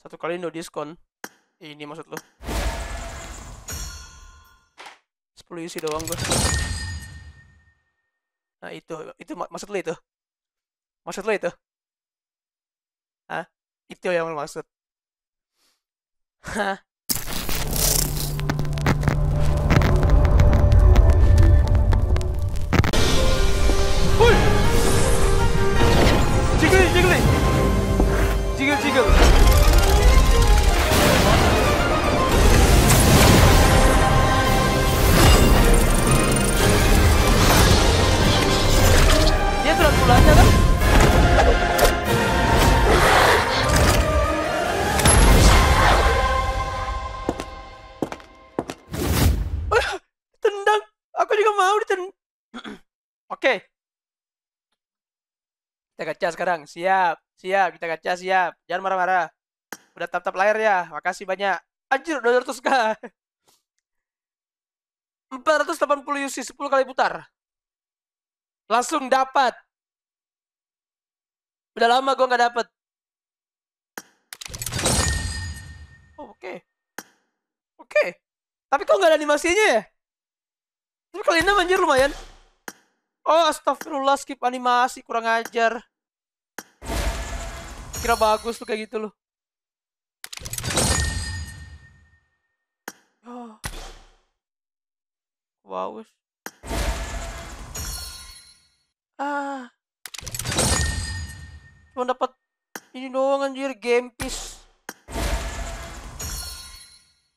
Satu kali no diskon. Ini maksud lo. 10 isi doang gue. Nah itu, itu mak maksud lo itu? Maksud lo itu? ah Itu yang lo maksud. Hah? Jiggle, jiggly! Jiggle, jiggle! Kita gacha sekarang. Siap. Siap. Kita kaca Siap. Jangan marah-marah. Udah tap-tap layar ya. Makasih banyak. Anjir, 200k. 480 UC 10 kali putar. Langsung dapat. Udah lama gue nggak dapet. Oh, oke. Okay. Oke. Okay. Tapi kok nggak ada animasinya ya? kali ini anjir lumayan. Oh, astagfirullah skip animasi kurang ajar kira bagus tuh kayak gitu loh. Oh. Wow. Ah. Cuma dapat ini doang anjir game piece.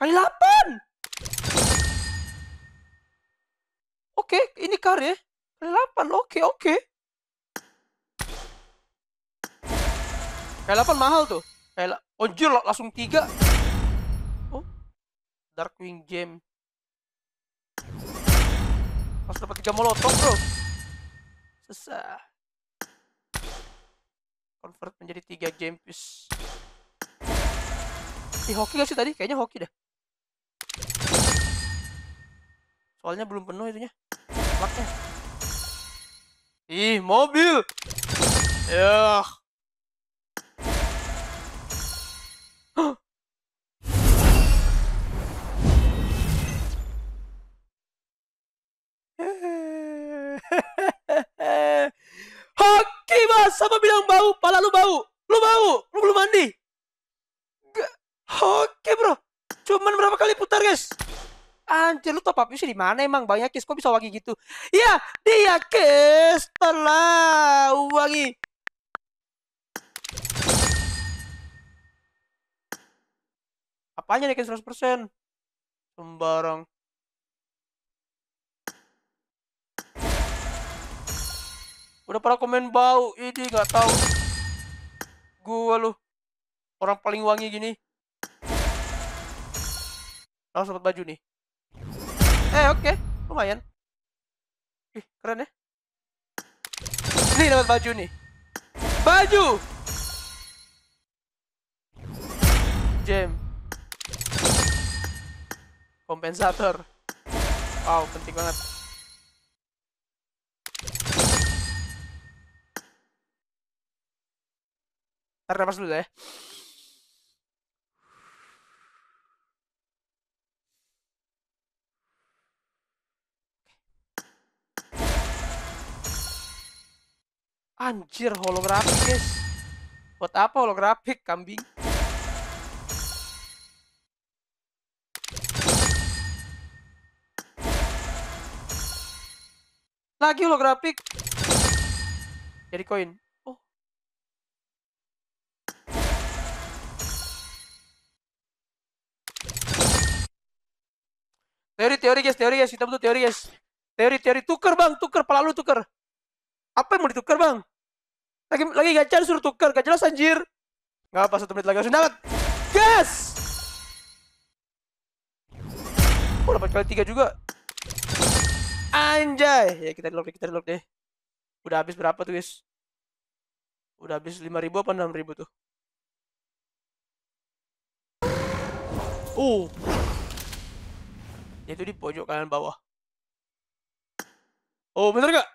Kali 8. Oke, okay, ini kar ya. Kali 8. Oke, okay, oke. Okay. Kayak 8 mahal tuh. Kayak Onjir oh, langsung tiga. Oh. Darkwing Gem. Pas dapat tiga molotov, Bro. Susah. Convert menjadi tiga jam piece. Di hoki gak sih tadi? Kayaknya hoki dah. Soalnya belum penuh itunya. Laknya. Ih, mobil. Yah. Hoki mas, siapa bilang bau? Pala lu bau, lu bau, lu belum mandi. Hoki bro, cuman berapa kali putar guys? Anjir lu top up sih di mana emang banyak kis kok bisa wangi gitu? Iya, dia kis telah wangi. Apanya nih kis 100%? Sembarang. Udah pernah komen bau, ini nggak tahu. Gua lu orang paling wangi gini. Langsung dapat baju nih. Eh oke, okay. lumayan. Ih keren ya. ini dapat baju nih. Baju. Jam. Kompensator. Wow penting banget. Tarik nafas dulu ya. Anjir, holografik guys. Buat apa holografik, kambing? Lagi holografik. Jadi koin. Teori, teori guys, teori guys, kita butuh teori guys. Teori, teori, tuker bang, tuker, pala tuker. Apa yang mau ditukar bang? Lagi, lagi gacar suruh tuker, gak jelas anjir. Gak apa, satu menit lagi, langsung dapat. gas Oh, dapat kali tiga juga. Anjay. Ya, kita deh, kita lock deh. Udah habis berapa tuh guys? Udah habis ribu apa ribu tuh? oh yaitu di pojok kanan bawah. Oh, bener gak?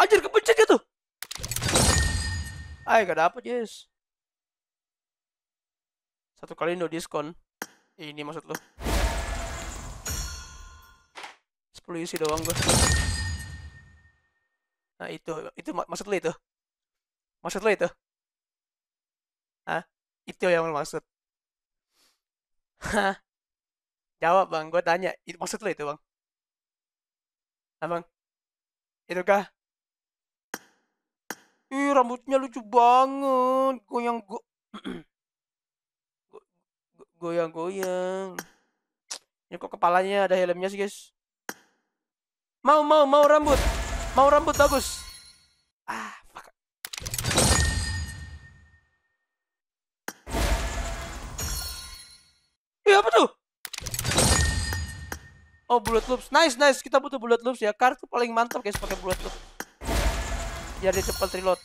Anjir, kepencet gitu. Ayo gak dapet, yes. Satu kali no diskon. Ini maksud lo. Sepuluh isi doang gue. Nah, itu. Itu mak maksud lo itu? Maksud lo itu? Hah? Itu yang lo maksud. Hah? Jawab bang, gue tanya. Itu maksud lo itu bang? Abang, itu kah? Ih rambutnya lucu banget, goyang go, go... goyang goyang. Ini ya, kok kepalanya ada helmnya sih guys? Mau mau mau rambut, mau rambut bagus. Oh bullet loops, nice nice kita butuh bullet loops ya. Kartu paling mantap guys pakai bullet loops. Jadi cepat reload.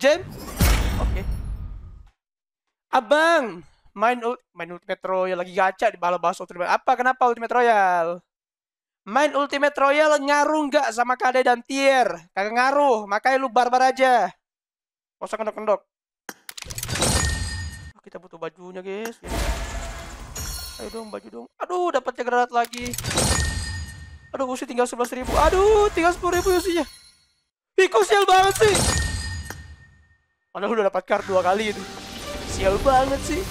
Jam, oke. Okay. Abang, main ult, main ultimate royal lagi gacha di balo baso ultimate. Apa kenapa ultimate royal? Main ultimate royal ngaruh nggak sama kade dan tier? Kagak ngaruh, makanya lu barbar aja. Gak usah kendok-kendok kita butuh bajunya guys ya. ayo dong baju dong aduh dapatnya granat lagi aduh usi tinggal 11 ribu aduh tinggal 10 ribu ya, usinya ih kok sial banget sih padahal udah dapat kartu dua kali itu sial banget sih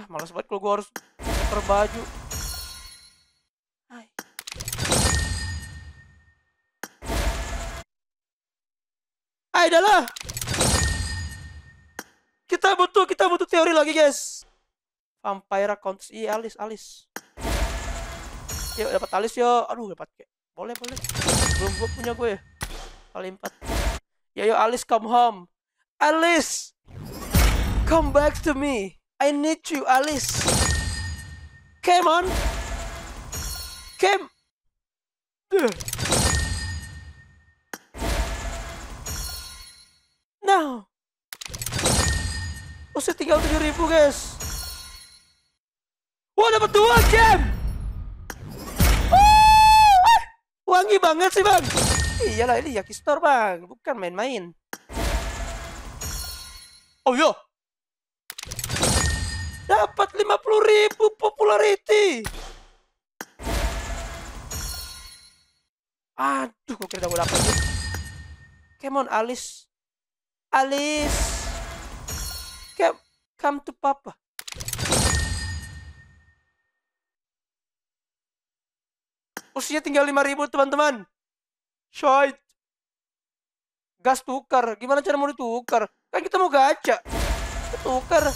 ah malas banget kalau gue harus terbaju, baju Hai. Hai, dah lah. Kita butuh, kita butuh teori lagi, guys. Vampire Countess. Iya, alis, alis. Yuk, dapat alis yo Aduh, dapat. Boleh, boleh. Belum gue punya gue. Ya. Kali empat. Ya, yo alis, come home. Alice, come back to me. I need you, Alice. Come on. Come. Duh. No saya tinggal tujuh ribu guys. Wah dapat dua gem. wangi banget sih bang. Iyalah ini Yaki Store bang, bukan main-main. Oh yo. Iya. Dapat ribu popularity. Aduh, kok kira dapet. dapat. Kemon Alice. Alice. Come to Papa. Usia tinggal 5000 teman-teman. Shit. Gas tukar. Gimana cara mau ditukar? Kan kita mau gacha. Tukar.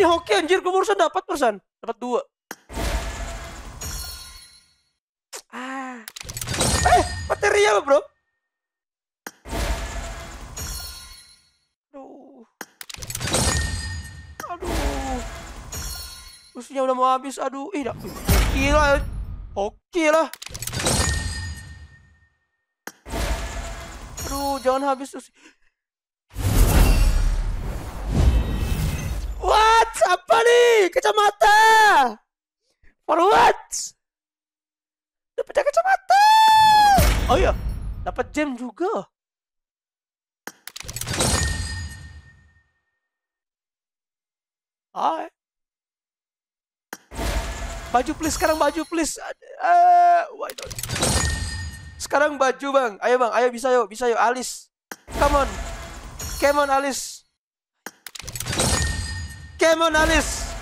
Ini hoki anjir, gue barusan dapat pesan, Dapat dua. material bro aduh aduh usianya udah mau habis aduh ih oke lah, eh. oke lah aduh jangan habis terus what apa nih kacamata for what udah pecah kacamata Oh iya, dapat jam juga. Hai. Ah. Baju please sekarang baju please. Uh, why not? Sekarang baju bang. Ayo bang, ayo bisa yuk, bisa yuk. Alis. Come on. Come on Alis. Come on Alis.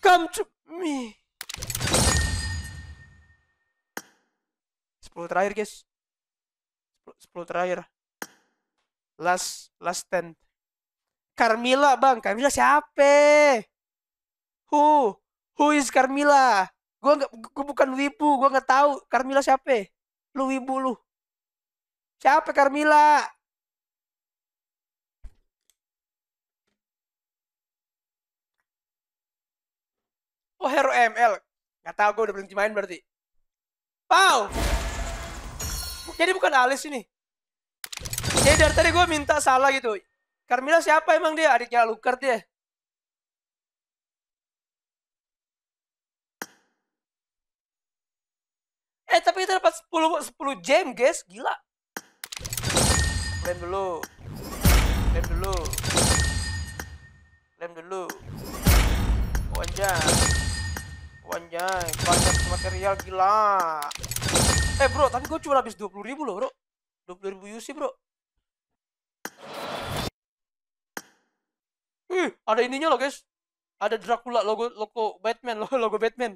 Come to me. 10 terakhir guys 10, terakhir last last 10 Carmilla bang Carmilla siapa who who is Carmilla gue nggak gue bukan wibu gue nggak tahu Carmilla siapa lu wibu lu siapa Carmilla Oh hero ML gak tau gue udah berhenti main berarti Wow jadi bukan alis ini. Jadi dari tadi gue minta salah gitu. Carmilla siapa emang dia? Adiknya Lukert dia. Eh tapi kita dapat 10, 10 jam guys. Gila. Lem dulu. Lem dulu. Lem dulu. Wanjai. Wanjai. Banyak material gila. Eh bro, tapi gue cuma habis 20 ribu loh bro 20 ribu UC bro Ih, ada ininya loh guys Ada Dracula logo logo Batman logo, logo Batman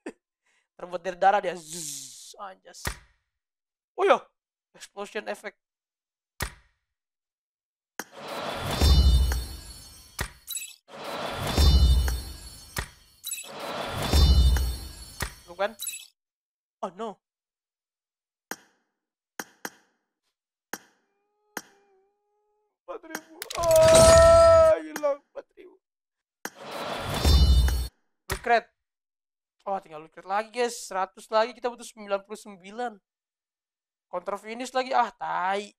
Terbuat dari darah dia Zzz, Anjas Oh ya Explosion effect Bukan? Oh no empat ribu ah hilang empat ribu loot oh tinggal loot lagi guys seratus lagi kita butuh sembilan puluh sembilan. counter finish lagi ah tai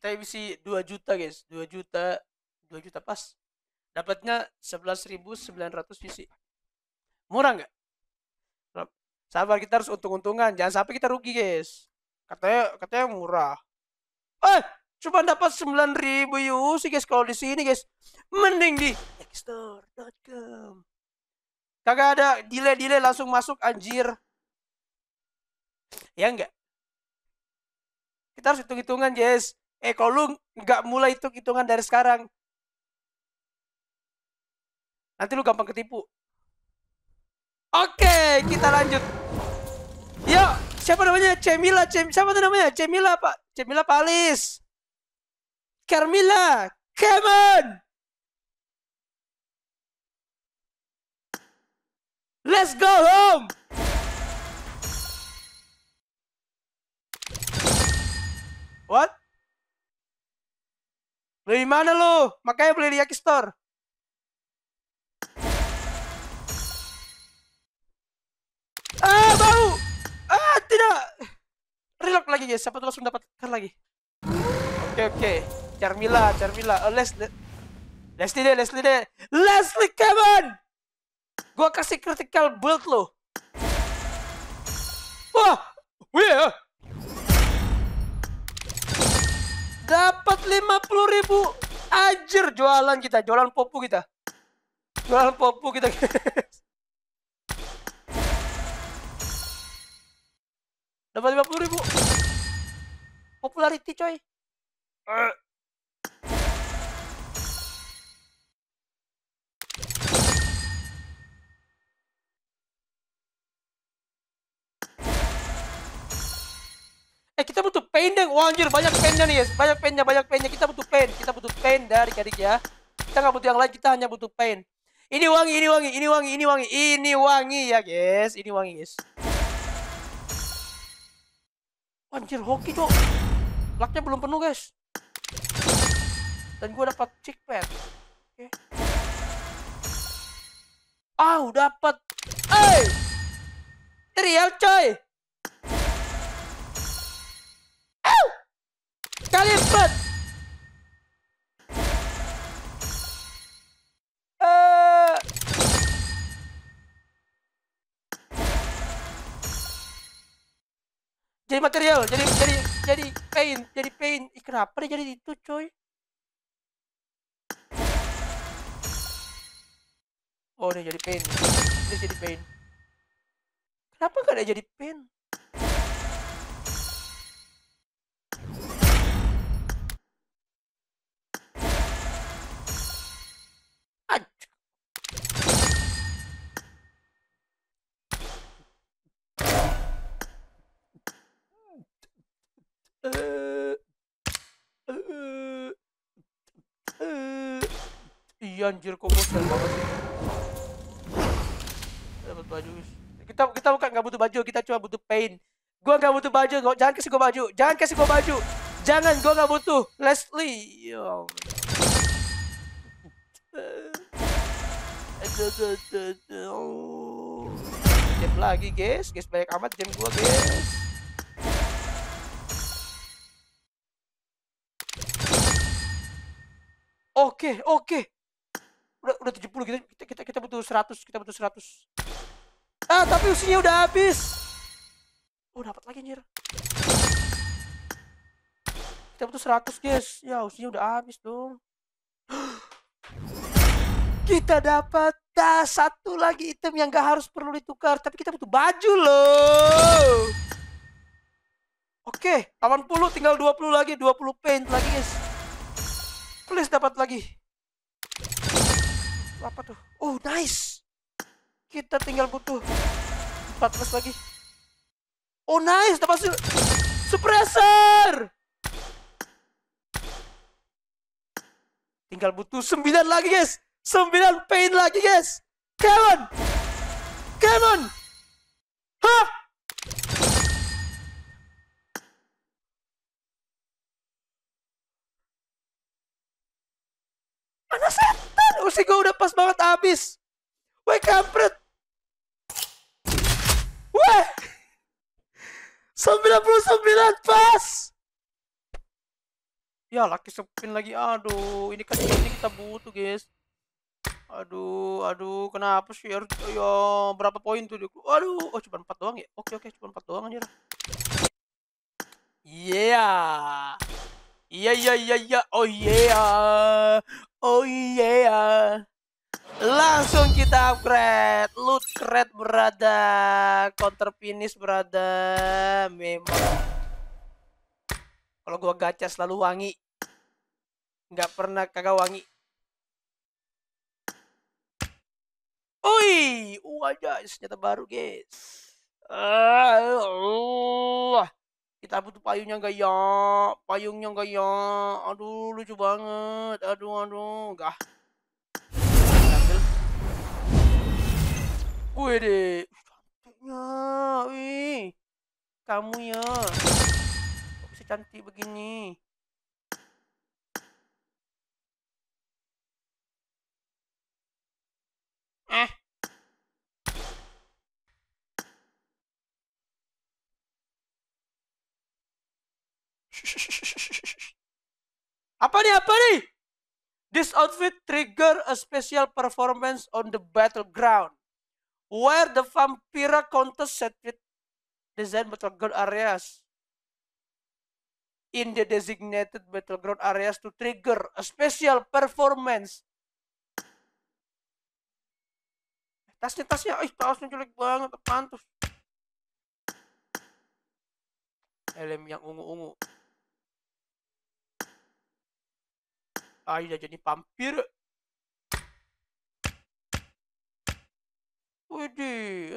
kita isi dua juta guys dua juta dua juta pas dapatnya 11.900 visi murah nggak sabar kita harus untung-untungan jangan sampai kita rugi guys katanya katanya murah eh Cuma dapat sembilan ribu sih iya, guys kalau di sini guys. Mending di xstore.com. Kagak ada delay-delay langsung masuk anjir. Ya enggak? Kita harus hitung-hitungan guys. Eh kalau lu nggak mulai hitung-hitungan dari sekarang. Nanti lu gampang ketipu. Oke, kita lanjut. Yuk, siapa namanya? Cemila, Cem siapa namanya? Cemila, Pak. Cemila Palis. Carmilla, come on! Let's go home! What? Dari mana lu? Makanya beli di Yaki Store. Ah, bau! Ah, tidak! Reload lagi guys, siapa tuh langsung dapatkan lagi. Oke, okay, oke. Okay. Carmilla, Carmilla, oh, Leslie, Leslie deh, Leslie deh, Leslie Kevin, gue kasih critical build lo. Wah, wih, eh. dapat lima puluh ribu, anjir jualan kita, jualan popu kita, jualan popu kita. Dapat lima puluh ribu, popularity coy. Uh. Eh kita butuh paint deh. Wah anjir banyak paintnya nih guys. Banyak paintnya, banyak paintnya. Kita butuh paint. Kita butuh paint dari adik ya. Kita nggak butuh yang lain. Kita hanya butuh paint. Ini wangi, ini wangi, ini wangi, ini wangi, ini wangi ya guys. Ini wangi guys. Anjir hoki cok. Laknya belum penuh guys. Dan gue dapat chick pad. Oke. Okay. Ah, oh, dapat. Eh. Trial coy. kali empat. Eh. Jadi material, jadi jadi jadi pain jadi pain Ih, kenapa dia jadi itu, coy? Oh, dia jadi pain Dia jadi pain Kenapa gak ada jadi pain Eh eh eh, eh eh eh iya anjir kok bosan banget dapat baju kita kita bukan nggak butuh baju kita cuma butuh paint gue nggak butuh baju gua, jangan kasih gue baju jangan kasih gue baju jangan gue nggak butuh Leslie oh. Game lagi guys, guys banyak amat game gue guys. oke okay, oke Okay. udah udah 70 kita gitu. kita kita, kita butuh 100 kita butuh 100 ah tapi usinya udah habis oh dapat lagi anjir kita butuh 100 guys ya usinya udah habis dong kita dapat nah, satu lagi item yang gak harus perlu ditukar tapi kita butuh baju loh oke okay, 80 tinggal 20 lagi 20 paint lagi guys Please dapat lagi. Apa tuh? Oh, nice. Kita tinggal butuh empat plus lagi. Oh, nice. Dapat su suppressor. Tinggal butuh 9 lagi, guys. 9 pain lagi, guys. Come on. Come on. Hah? Anak setan. Usi gue udah pas banget abis, Weh kampret. Woi. 99 pas. Ya laki sepin lagi. Aduh, ini kan ini kita butuh, guys. Aduh, aduh, kenapa sih harus oh, ya berapa poin tuh dia? Aduh, oh cuma 4 doang ya. Oke, oke, cuma 4 doang aja. Iya. Yeah. Iya iya iya iya. Oh yeah. Oh yeah. Langsung kita upgrade. Loot crate berada. Counter finish berada. Memang. Kalau gua gacha selalu wangi. Nggak pernah kagak wangi. Oi, wajah senjata baru, guys. Ah, Allah. Uh, kita butuh payungnya enggak ya payungnya enggak ya aduh lucu banget aduh aduh enggak Gue deh cantiknya wih kamu ya kok bisa cantik begini eh Apa nih? Apa nih? This outfit trigger a special performance on the battleground where the Vampira contest set with design battleground areas in the designated battleground areas to trigger a special performance. Tasnya, tasnya, ih tasnya jelek banget, apaan tuh? Helm yang ungu-ungu. Aida jadi pampir. Waduh.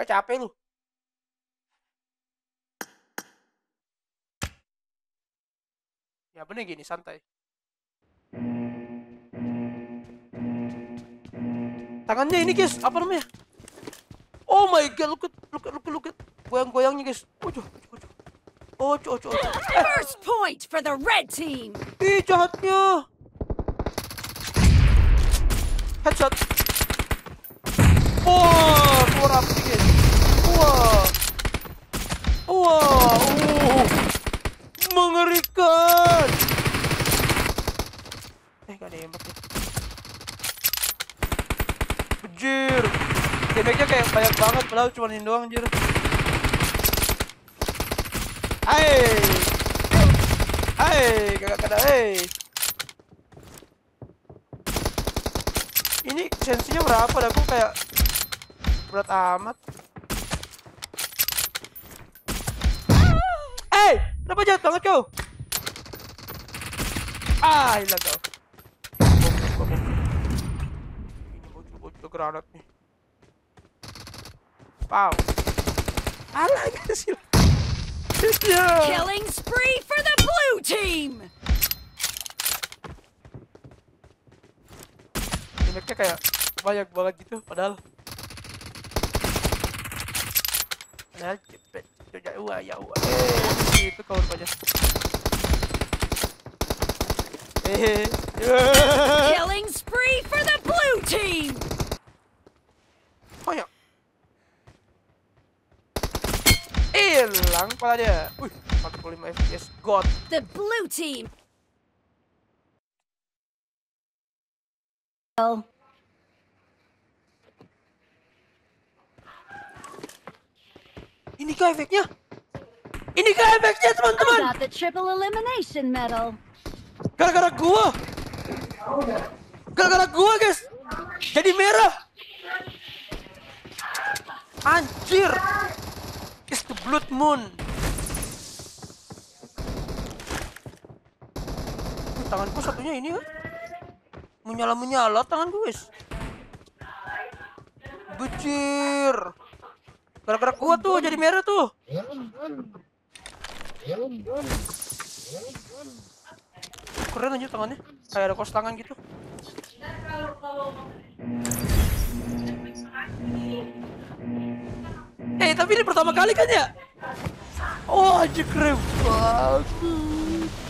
Gak capek lu. Ya bener gini, santai. Tangannya ini guys, apa namanya? Oh my god, look at, look at, look at, look at. Goyang-goyangnya guys. Waduh. Oh, oh, oh, oh. First point for the red team. Ih, jahatnya. Headshot. Wah, keluar api dikit. Wah. Wah, oh. Mengerikan. Eh, gak yang nih. Bejir. Damage-nya kayak banyak banget, padahal cuma ini doang, anjir. Hai. Hai, kena. Hai. Ini sensinya berapa dah? Kok kayak berat amat. Hey, kenapa jatuh banget kau? Ah, hilang kau. Ini bocil-bocil granat nih. Wow. Alah, gak sih. Killing spree for the blue team. damage kayak banyak banget gitu padahal. Nah, cepet. Ya uah, ya uah. Eh, itu kalau eh, eh. Killing spree for the blue team. hilang kepala dia. Wih, 45 FPS god. The blue team. Oh. Ini kah efeknya? Ini kah efeknya, teman-teman? the triple elimination medal. Gara-gara gua. Gara-gara gua, guys. Jadi merah. Anjir is the blood moon. Uh, tanganku satunya ini kan. Menyala-menyala tangan gue Becir. Gara-gara kuat tuh jadi merah tuh. Keren aja tangannya. Kayak ada kos tangan gitu. Eh, tapi ini pertama kali kan ya? oh, anjir keren banget.